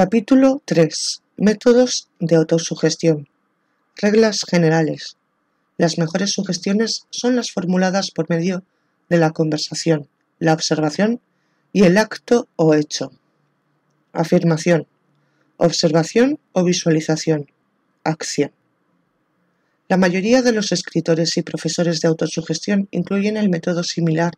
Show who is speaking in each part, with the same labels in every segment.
Speaker 1: Capítulo 3. Métodos de autosugestión. Reglas generales. Las mejores sugestiones son las formuladas por medio de la conversación, la observación y el acto o hecho. Afirmación. Observación o visualización. Acción. La mayoría de los escritores y profesores de autosugestión incluyen el método similar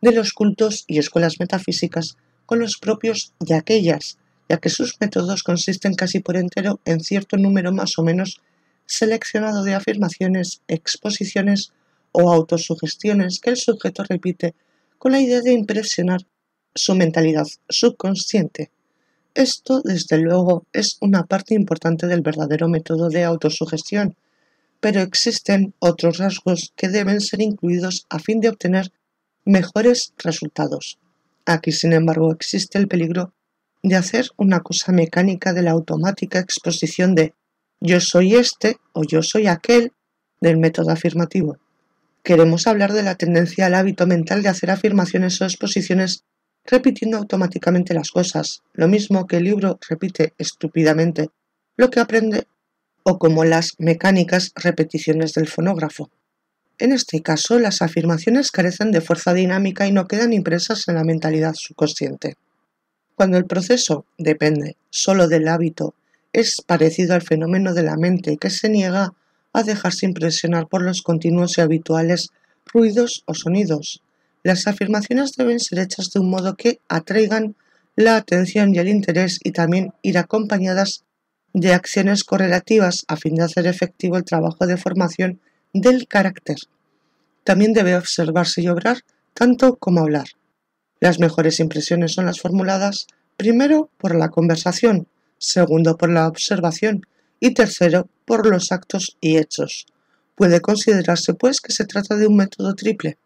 Speaker 1: de los cultos y escuelas metafísicas con los propios de aquellas ya que sus métodos consisten casi por entero en cierto número más o menos seleccionado de afirmaciones, exposiciones o autosugestiones que el sujeto repite con la idea de impresionar su mentalidad subconsciente. Esto, desde luego, es una parte importante del verdadero método de autosugestión, pero existen otros rasgos que deben ser incluidos a fin de obtener mejores resultados. Aquí, sin embargo, existe el peligro de hacer una cosa mecánica de la automática exposición de yo soy este o yo soy aquel del método afirmativo. Queremos hablar de la tendencia al hábito mental de hacer afirmaciones o exposiciones repitiendo automáticamente las cosas, lo mismo que el libro repite estúpidamente lo que aprende o como las mecánicas repeticiones del fonógrafo. En este caso, las afirmaciones carecen de fuerza dinámica y no quedan impresas en la mentalidad subconsciente. Cuando el proceso depende solo del hábito, es parecido al fenómeno de la mente que se niega a dejarse impresionar por los continuos y habituales ruidos o sonidos. Las afirmaciones deben ser hechas de un modo que atraigan la atención y el interés y también ir acompañadas de acciones correlativas a fin de hacer efectivo el trabajo de formación del carácter. También debe observarse y obrar tanto como hablar. Las mejores impresiones son las formuladas primero por la conversación, segundo por la observación y tercero por los actos y hechos. Puede considerarse pues que se trata de un método triple.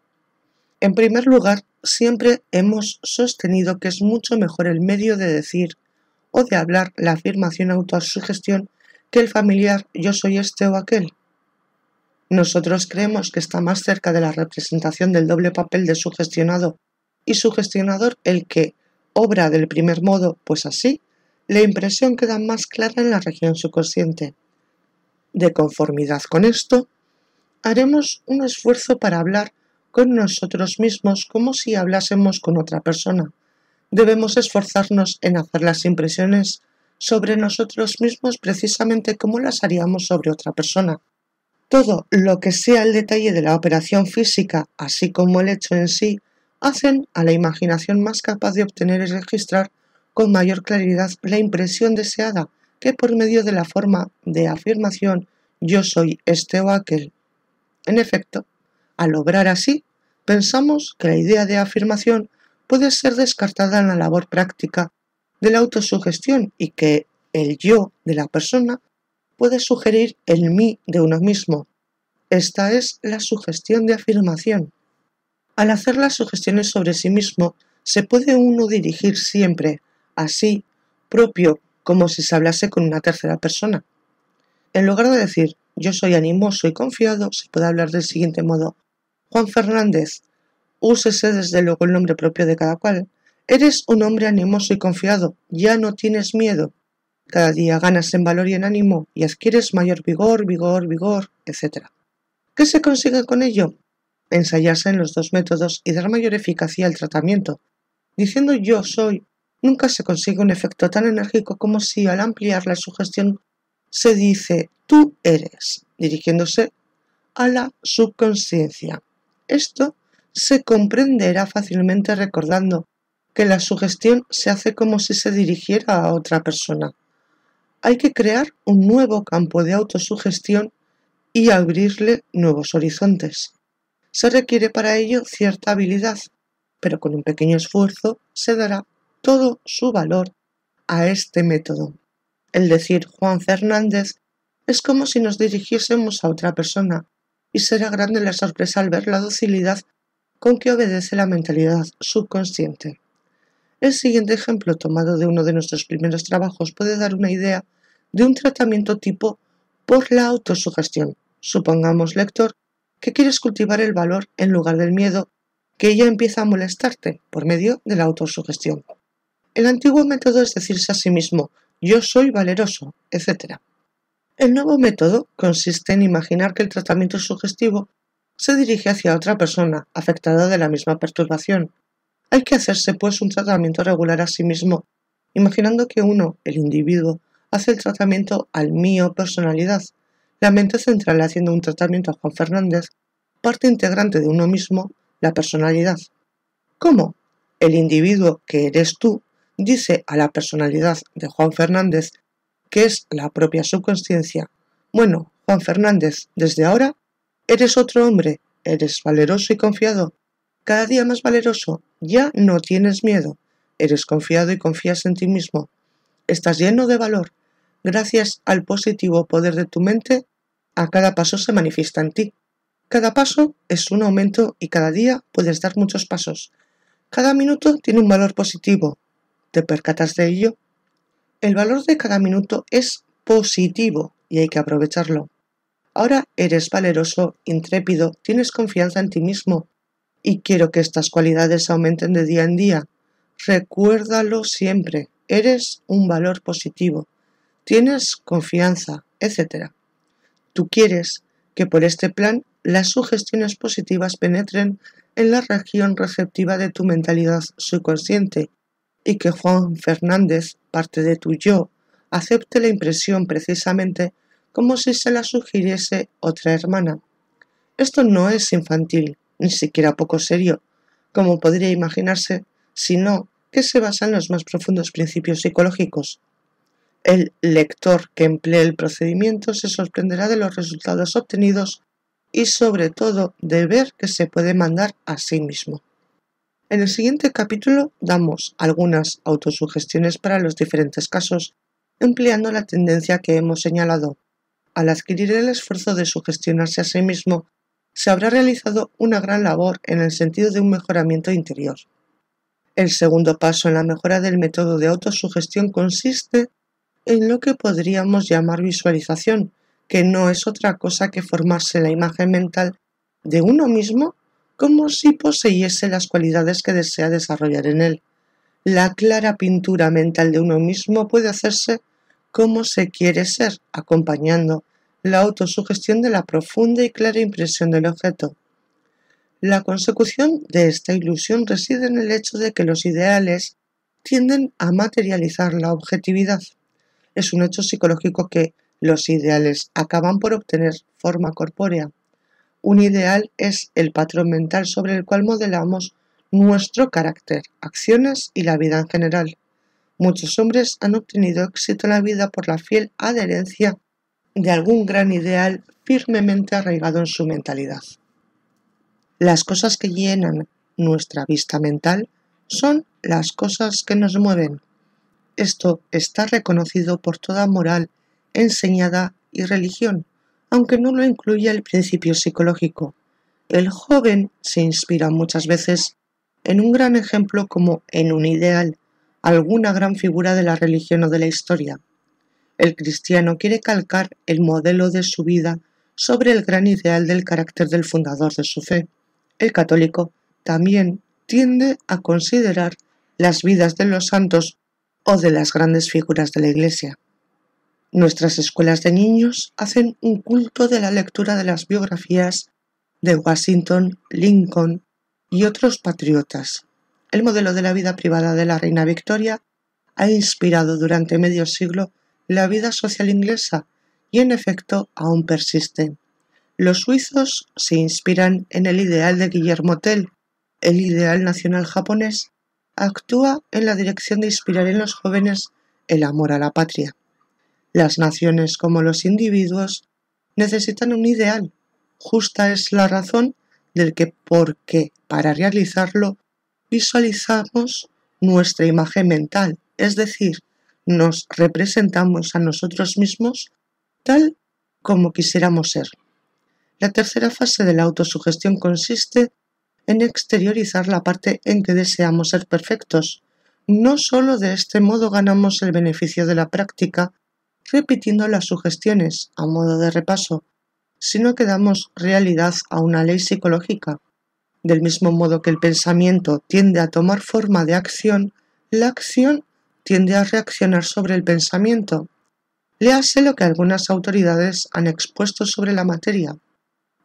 Speaker 1: En primer lugar, siempre hemos sostenido que es mucho mejor el medio de decir o de hablar la afirmación autosugestión que el familiar yo soy este o aquel. Nosotros creemos que está más cerca de la representación del doble papel de sugestionado y su gestionador el que obra del primer modo, pues así, la impresión queda más clara en la región subconsciente. De conformidad con esto, haremos un esfuerzo para hablar con nosotros mismos como si hablásemos con otra persona. Debemos esforzarnos en hacer las impresiones sobre nosotros mismos precisamente como las haríamos sobre otra persona. Todo lo que sea el detalle de la operación física, así como el hecho en sí, hacen a la imaginación más capaz de obtener y registrar con mayor claridad la impresión deseada que por medio de la forma de afirmación yo soy este o aquel. En efecto, al obrar así, pensamos que la idea de afirmación puede ser descartada en la labor práctica de la autosugestión y que el yo de la persona puede sugerir el mí de uno mismo. Esta es la sugestión de afirmación. Al hacer las sugestiones sobre sí mismo, se puede uno dirigir siempre así, propio como si se hablase con una tercera persona. En lugar de decir yo soy animoso y confiado, se puede hablar del siguiente modo. Juan Fernández, úsese desde luego el nombre propio de cada cual. Eres un hombre animoso y confiado, ya no tienes miedo. Cada día ganas en valor y en ánimo y adquieres mayor vigor, vigor, vigor, etc. ¿Qué se consigue con ello? ensayarse en los dos métodos y dar mayor eficacia al tratamiento. Diciendo yo soy, nunca se consigue un efecto tan enérgico como si al ampliar la sugestión se dice tú eres, dirigiéndose a la subconsciencia. Esto se comprenderá fácilmente recordando que la sugestión se hace como si se dirigiera a otra persona. Hay que crear un nuevo campo de autosugestión y abrirle nuevos horizontes. Se requiere para ello cierta habilidad, pero con un pequeño esfuerzo se dará todo su valor a este método. El decir Juan Fernández es como si nos dirigiésemos a otra persona, y será grande la sorpresa al ver la docilidad con que obedece la mentalidad subconsciente. El siguiente ejemplo tomado de uno de nuestros primeros trabajos puede dar una idea de un tratamiento tipo por la autosugestión. Supongamos, lector, que quieres cultivar el valor en lugar del miedo, que ella empieza a molestarte por medio de la autosugestión. El antiguo método es decirse a sí mismo, yo soy valeroso, etc. El nuevo método consiste en imaginar que el tratamiento sugestivo se dirige hacia otra persona afectada de la misma perturbación. Hay que hacerse pues un tratamiento regular a sí mismo, imaginando que uno, el individuo, hace el tratamiento al mío personalidad, la mente central haciendo un tratamiento a Juan Fernández, parte integrante de uno mismo, la personalidad. ¿Cómo? El individuo que eres tú dice a la personalidad de Juan Fernández, que es la propia subconsciencia, bueno, Juan Fernández, desde ahora eres otro hombre, eres valeroso y confiado, cada día más valeroso, ya no tienes miedo, eres confiado y confías en ti mismo, estás lleno de valor, gracias al positivo poder de tu mente, a cada paso se manifiesta en ti. Cada paso es un aumento y cada día puedes dar muchos pasos. Cada minuto tiene un valor positivo. ¿Te percatas de ello? El valor de cada minuto es positivo y hay que aprovecharlo. Ahora eres valeroso, intrépido, tienes confianza en ti mismo y quiero que estas cualidades aumenten de día en día. Recuérdalo siempre, eres un valor positivo tienes confianza, etc. Tú quieres que por este plan las sugestiones positivas penetren en la región receptiva de tu mentalidad subconsciente y que Juan Fernández, parte de tu yo, acepte la impresión precisamente como si se la sugiriese otra hermana. Esto no es infantil, ni siquiera poco serio, como podría imaginarse, sino que se basa en los más profundos principios psicológicos. El lector que emplee el procedimiento se sorprenderá de los resultados obtenidos y sobre todo de ver que se puede mandar a sí mismo. En el siguiente capítulo damos algunas autosugestiones para los diferentes casos, empleando la tendencia que hemos señalado. Al adquirir el esfuerzo de sugestionarse a sí mismo, se habrá realizado una gran labor en el sentido de un mejoramiento interior. El segundo paso en la mejora del método de autosugestión consiste en lo que podríamos llamar visualización, que no es otra cosa que formarse la imagen mental de uno mismo como si poseyese las cualidades que desea desarrollar en él. La clara pintura mental de uno mismo puede hacerse como se quiere ser, acompañando la autosugestión de la profunda y clara impresión del objeto. La consecución de esta ilusión reside en el hecho de que los ideales tienden a materializar la objetividad es un hecho psicológico que los ideales acaban por obtener forma corpórea. Un ideal es el patrón mental sobre el cual modelamos nuestro carácter, acciones y la vida en general. Muchos hombres han obtenido éxito en la vida por la fiel adherencia de algún gran ideal firmemente arraigado en su mentalidad. Las cosas que llenan nuestra vista mental son las cosas que nos mueven, esto está reconocido por toda moral enseñada y religión, aunque no lo incluya el principio psicológico. El joven se inspira muchas veces en un gran ejemplo como en un ideal, alguna gran figura de la religión o de la historia. El cristiano quiere calcar el modelo de su vida sobre el gran ideal del carácter del fundador de su fe. El católico también tiende a considerar las vidas de los santos de las grandes figuras de la Iglesia. Nuestras escuelas de niños hacen un culto de la lectura de las biografías de Washington, Lincoln y otros patriotas. El modelo de la vida privada de la reina Victoria ha inspirado durante medio siglo la vida social inglesa y en efecto aún persiste. Los suizos se inspiran en el ideal de Guillermo Tell, el ideal nacional japonés actúa en la dirección de inspirar en los jóvenes el amor a la patria. Las naciones como los individuos necesitan un ideal. Justa es la razón del que porque para realizarlo visualizamos nuestra imagen mental, es decir, nos representamos a nosotros mismos tal como quisiéramos ser. La tercera fase de la autosugestión consiste en exteriorizar la parte en que deseamos ser perfectos. No solo de este modo ganamos el beneficio de la práctica, repitiendo las sugestiones a modo de repaso, sino que damos realidad a una ley psicológica. Del mismo modo que el pensamiento tiende a tomar forma de acción, la acción tiende a reaccionar sobre el pensamiento. Léase lo que algunas autoridades han expuesto sobre la materia.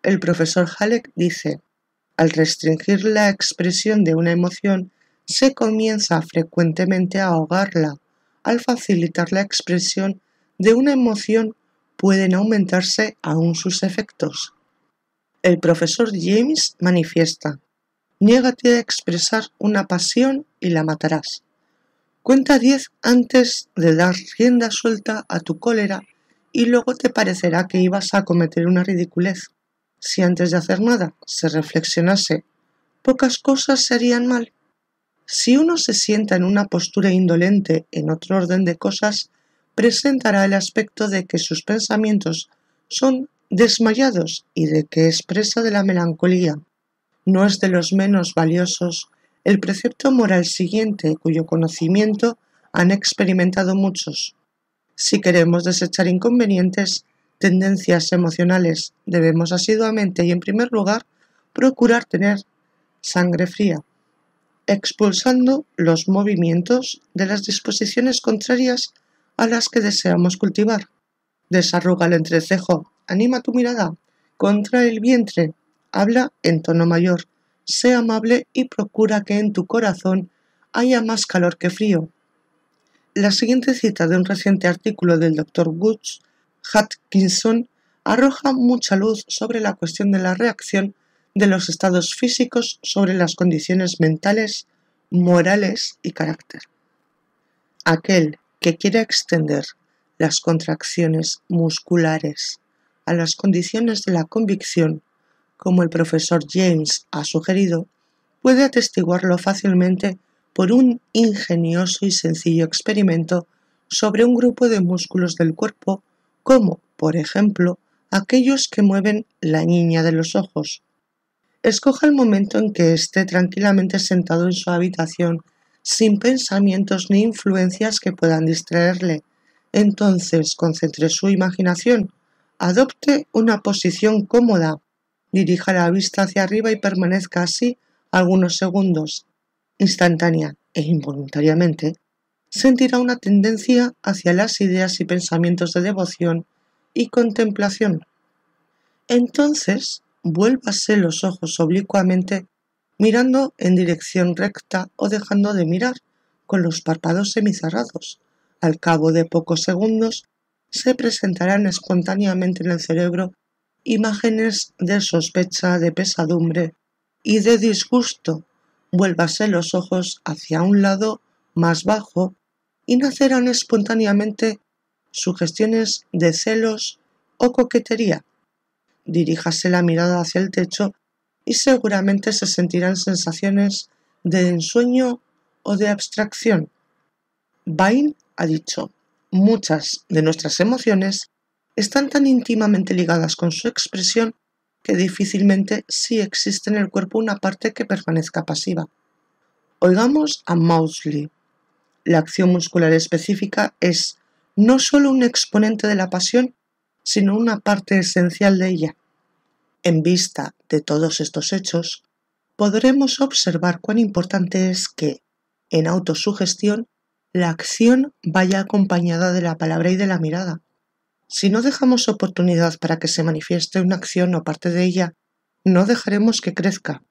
Speaker 1: El profesor Halleck dice, al restringir la expresión de una emoción, se comienza frecuentemente a ahogarla. Al facilitar la expresión de una emoción, pueden aumentarse aún sus efectos. El profesor James manifiesta, niégate a expresar una pasión y la matarás. Cuenta 10 antes de dar rienda suelta a tu cólera y luego te parecerá que ibas a cometer una ridiculez. Si antes de hacer nada se reflexionase, pocas cosas serían mal. Si uno se sienta en una postura indolente en otro orden de cosas, presentará el aspecto de que sus pensamientos son desmayados y de que es presa de la melancolía. No es de los menos valiosos el precepto moral siguiente, cuyo conocimiento han experimentado muchos. Si queremos desechar inconvenientes, tendencias emocionales debemos asiduamente y en primer lugar procurar tener sangre fría, expulsando los movimientos de las disposiciones contrarias a las que deseamos cultivar. Desarruga el entrecejo, anima tu mirada, contra el vientre, habla en tono mayor, sea amable y procura que en tu corazón haya más calor que frío. La siguiente cita de un reciente artículo del doctor Woods Hutchinson arroja mucha luz sobre la cuestión de la reacción de los estados físicos sobre las condiciones mentales, morales y carácter. Aquel que quiera extender las contracciones musculares a las condiciones de la convicción, como el profesor James ha sugerido, puede atestiguarlo fácilmente por un ingenioso y sencillo experimento sobre un grupo de músculos del cuerpo como, por ejemplo, aquellos que mueven la niña de los ojos. Escoja el momento en que esté tranquilamente sentado en su habitación, sin pensamientos ni influencias que puedan distraerle. Entonces concentre su imaginación, adopte una posición cómoda, dirija la vista hacia arriba y permanezca así algunos segundos. Instantánea e involuntariamente sentirá una tendencia hacia las ideas y pensamientos de devoción y contemplación. Entonces, vuélvase los ojos oblicuamente mirando en dirección recta o dejando de mirar con los párpados semicerrados. Al cabo de pocos segundos se presentarán espontáneamente en el cerebro imágenes de sospecha, de pesadumbre y de disgusto. Vuélvase los ojos hacia un lado más bajo y nacerán espontáneamente sugestiones de celos o coquetería. Diríjase la mirada hacia el techo y seguramente se sentirán sensaciones de ensueño o de abstracción. Bain ha dicho, muchas de nuestras emociones están tan íntimamente ligadas con su expresión que difícilmente sí existe en el cuerpo una parte que permanezca pasiva. Oigamos a Mausley la acción muscular específica es no solo un exponente de la pasión, sino una parte esencial de ella. En vista de todos estos hechos, podremos observar cuán importante es que, en autosugestión, la acción vaya acompañada de la palabra y de la mirada. Si no dejamos oportunidad para que se manifieste una acción o parte de ella, no dejaremos que crezca.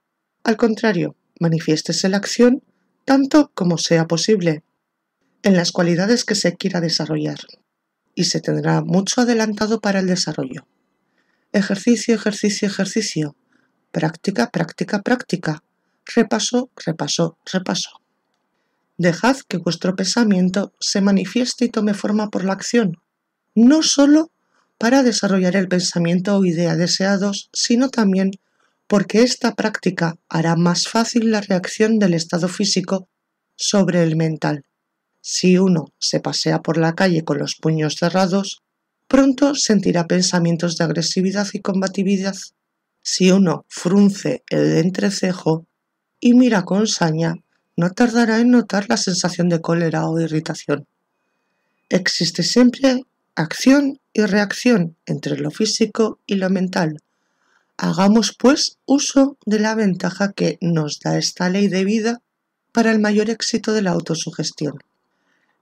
Speaker 1: Al contrario, manifiéstese la acción tanto como sea posible, en las cualidades que se quiera desarrollar y se tendrá mucho adelantado para el desarrollo. Ejercicio, ejercicio, ejercicio. Práctica, práctica, práctica. Repaso, repaso, repaso. Dejad que vuestro pensamiento se manifieste y tome forma por la acción, no solo para desarrollar el pensamiento o idea deseados, sino también porque esta práctica hará más fácil la reacción del estado físico sobre el mental si uno se pasea por la calle con los puños cerrados, pronto sentirá pensamientos de agresividad y combatividad. Si uno frunce el entrecejo y mira con saña, no tardará en notar la sensación de cólera o irritación. Existe siempre acción y reacción entre lo físico y lo mental. Hagamos, pues, uso de la ventaja que nos da esta ley de vida para el mayor éxito de la autosugestión.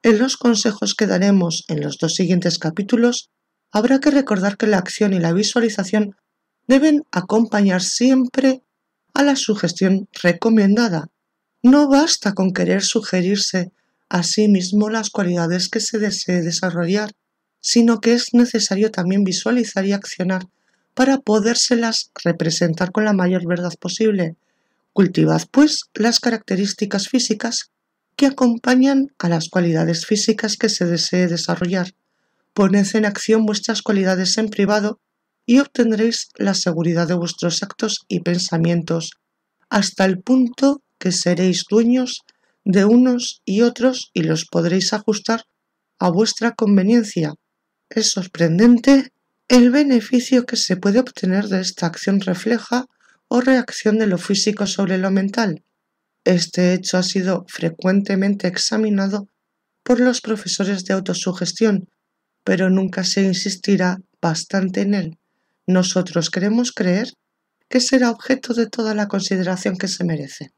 Speaker 1: En los consejos que daremos en los dos siguientes capítulos, habrá que recordar que la acción y la visualización deben acompañar siempre a la sugestión recomendada. No basta con querer sugerirse a sí mismo las cualidades que se desee desarrollar, sino que es necesario también visualizar y accionar para podérselas representar con la mayor verdad posible. Cultivad, pues, las características físicas que acompañan a las cualidades físicas que se desee desarrollar. Poned en acción vuestras cualidades en privado y obtendréis la seguridad de vuestros actos y pensamientos, hasta el punto que seréis dueños de unos y otros y los podréis ajustar a vuestra conveniencia. Es sorprendente el beneficio que se puede obtener de esta acción refleja o reacción de lo físico sobre lo mental. Este hecho ha sido frecuentemente examinado por los profesores de autosugestión, pero nunca se insistirá bastante en él. Nosotros queremos creer que será objeto de toda la consideración que se merece.